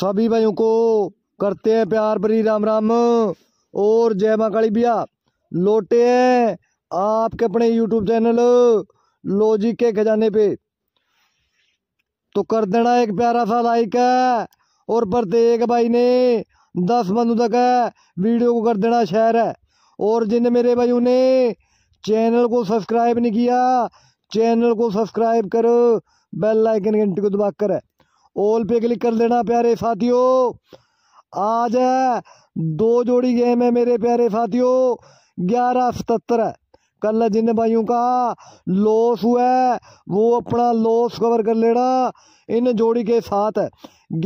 सभी भाइयों को करते हैं प्यार भरी राम राम और जय माँ काली भैया लौटे हैं आपके अपने यूट्यूब चैनल लॉजिक के खजाने पे तो कर देना एक प्यारा सा लाइक है और प्रत्येक भाई ने दस बंधु तक है वीडियो को कर देना शेयर है और जिन मेरे भाइयों ने चैनल को सब्सक्राइब नहीं किया चैनल को सब्सक्राइब करो बेल आइकन घंटी को दबा कर है ऑल पे क्लिक कर लेना प्यारे साथियों आज है दो जोड़ी गेम है मेरे प्यारे साथियों ग्यारह सतहत्तर है कल जिन भाइयों का लॉस हुआ है वो अपना लॉस कवर कर लेना इन जोड़ी के साथ है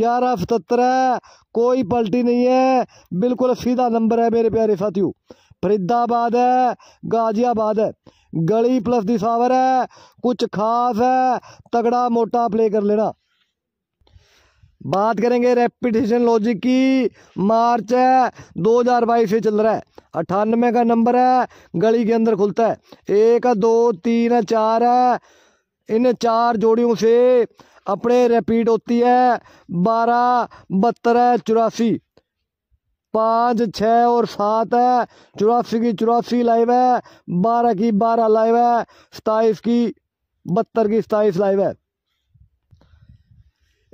ग्यारह सतर है कोई पलटी नहीं है बिल्कुल सीधा नंबर है मेरे प्यारे साथियों फरीदाबाद है गाजियाबाद है गली प्लस दिशावर है कुछ खास है तगड़ा मोटा प्ले कर लेना बात करेंगे रेपिटेशन लॉजिक की मार्च है दो हजार बाईस से चल रहा है अट्ठानवे का नंबर है गली के अंदर खुलता है एक है दो तीन है चार है इन चार जोड़ियों से अपने रिपीट होती है बारह बहत्तर है चौरासी पाँच छः और सात है चौरासी की चौरासी लाइव है बारह की बारह लाइव है सताईस की बहत्तर की सताईस लाइव है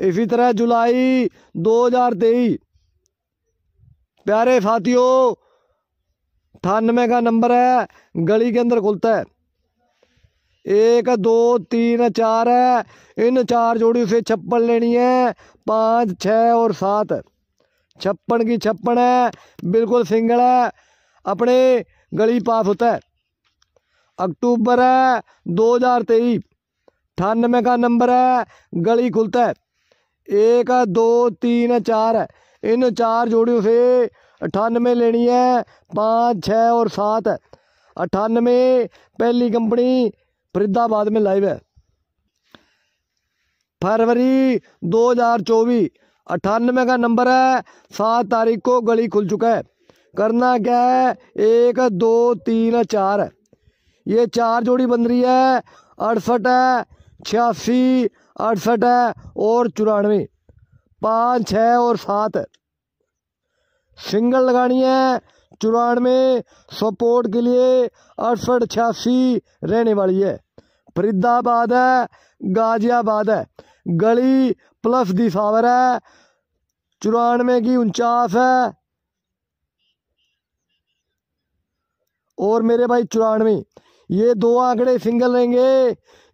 इसी तरह जुलाई 2023 प्यारे साथियों अठानवे का नंबर है गली के अंदर खुलता है एक दो तीन चार है इन चार जोड़ी से छप्पन लेनी है पाँच छः और सात छप्पन की छप्पन है बिल्कुल सिंगल है अपने गली पास होता है अक्टूबर है दो हज़ार तेईस अठानवे का नंबर है गली खुलता है एक दो तीन चार इन चार जोड़ियों से अठानवे लेनी है पाँच छः और सात अठानवे पहली कंपनी फरीदाबाद में लाइव है फरवरी 2024 अठानवे का नंबर है सात तारीख को गली खुल चुका है करना क्या है एक दो तीन चार ये चार जोड़ी बन रही है अड़सठ है छियासी अड़सठ है और चौरानवे पाँच छः और सात सिंगल लगानी है चौरानवे सपोर्ट के लिए अड़सठ छियासी रहने वाली है फरीदाबाद है गाजियाबाद है गली प्लस दिसावर है चौरानवे की उनचास है और मेरे भाई चौरानवे ये दो आंकड़े सिंगल रहेंगे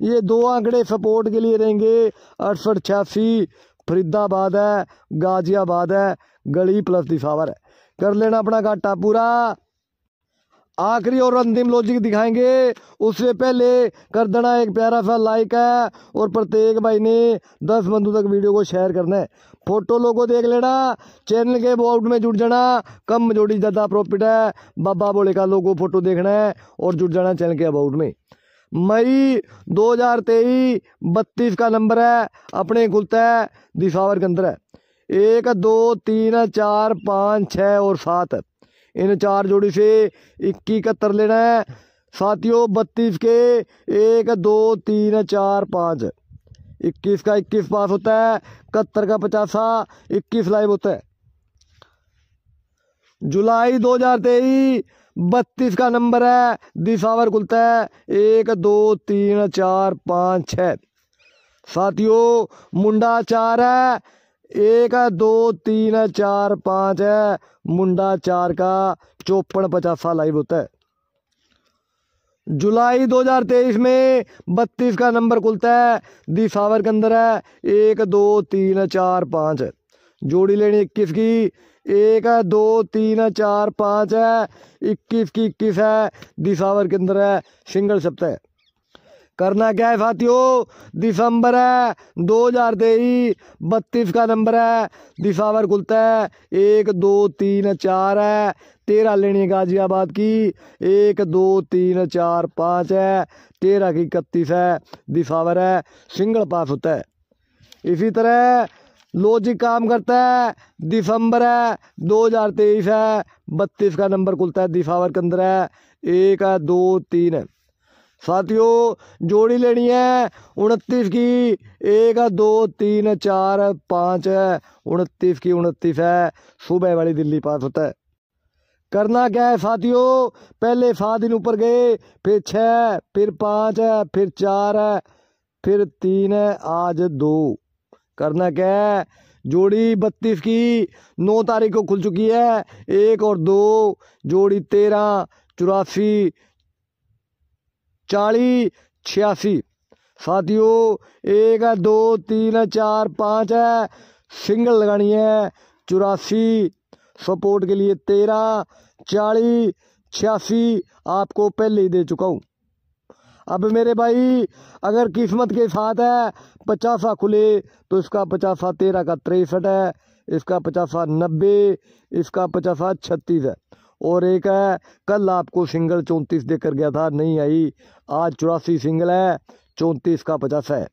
ये दो आंकड़े सपोर्ट के लिए रहेंगे अड़सठ छियासी फरीदाबाद है गाजियाबाद है गली प्लस दिशावर है कर लेना अपना घाटा पूरा आखिरी और अंतिम लॉजिक दिखाएंगे उससे पहले कर देना एक प्यारा सा लाइक है और प्रत्येक भाई ने दस बंधु तक वीडियो को शेयर करना है फोटो लोगो देख लेना चैनल के बोर्ड में जुड़ जाना कम जोड़ी ज़्यादा प्रॉफिट है बाबा बोले का लोगो फोटो देखना है और जुड़ जाना चैनल के अबाउट में मई 2023 बत्तीस का नंबर है अपने खुलता है दिशावर के अंदर है एक दो तीन चार पाँच छ और सात इन चार जोड़ी से इक्की इकहत्तर लेना है साथियों बत्तीस के एक दो तीन चार पाँच इक्कीस का इक्कीस पास होता है इकहत्तर का पचासा हाँ, इक्कीस लाइव होता है जुलाई दो हजार तेईस बत्तीस का नंबर है दिशावर खुलता है एक दो तीन चार पाँच छ साथियों मुंडा चार है एक दो तीन चार पाँच है मुंडा चार का चौपन पचासा हाँ लाइव होता है जुलाई 2023 में 32 का नंबर खुलता है दिसावर के अंदर है एक दो तीन चार पाँच जोड़ी लेनी इक्कीस की एक है दो तीन चार पाँच है इक्कीस की इक्कीस है दिसावर के अंदर है सिंगल सप्ताह करना क्या है साथियों दिसंबर है दो हजार तेईस बत्तीस का नंबर है दिसावर खुलता है एक दो तीन चार है तेरह लेनी है गाजियाबाद की एक दो तीन चार पाँच है तेरह की इकतीस है दिसावर है सिंगल पास होता है इसी तरह लॉजिक काम करता है दिसंबर है दो हजार तेईस है बत्तीस का नंबर खुलता है दिसावर के अंदर है एक है दो तीन है साथियों जोड़ी लेनी है उनतीस की एक दो तीन चार पाँच है उनतीस की उनतीस है सुबह वाली दिल्ली पास होता है करना क्या है साथियों पहले सात दिन ऊपर गए फिर छः फिर पाँच है फिर चार है फिर तीन है आज दो करना क्या है जोड़ी बत्तीस की नौ तारीख को खुल चुकी है एक और दो जोड़ी तेरह चौरासी चालीस छियासी साथियों एक है दो तीन है चार पाँच है सिंगल लगानी है चौरासी सपोर्ट के लिए तेरह चालीस छियासी आपको पहले ही दे चुका हूँ अब मेरे भाई अगर किस्मत के साथ है पचासा खुले तो इसका पचासा तेरह का तिरसठ है इसका पचासा नब्बे इसका पचासा छत्तीस है और एक है कल आपको सिंगल चौंतीस देकर गया था नहीं आई आज चौरासी सिंगल है चौंतीस का पचास है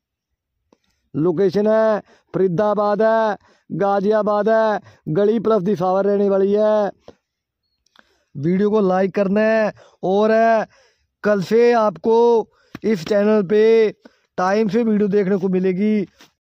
लोकेशन है फरीदाबाद है गाजियाबाद है गली प्लस दिशावर रहने वाली है वीडियो को लाइक करना है और है कल से आपको इस चैनल पे टाइम से वीडियो देखने को मिलेगी